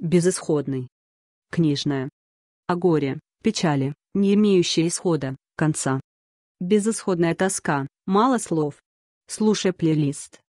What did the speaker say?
безысходный. Книжная. О горе, печали, не имеющие исхода, конца. Безысходная тоска, мало слов. Слушай плейлист.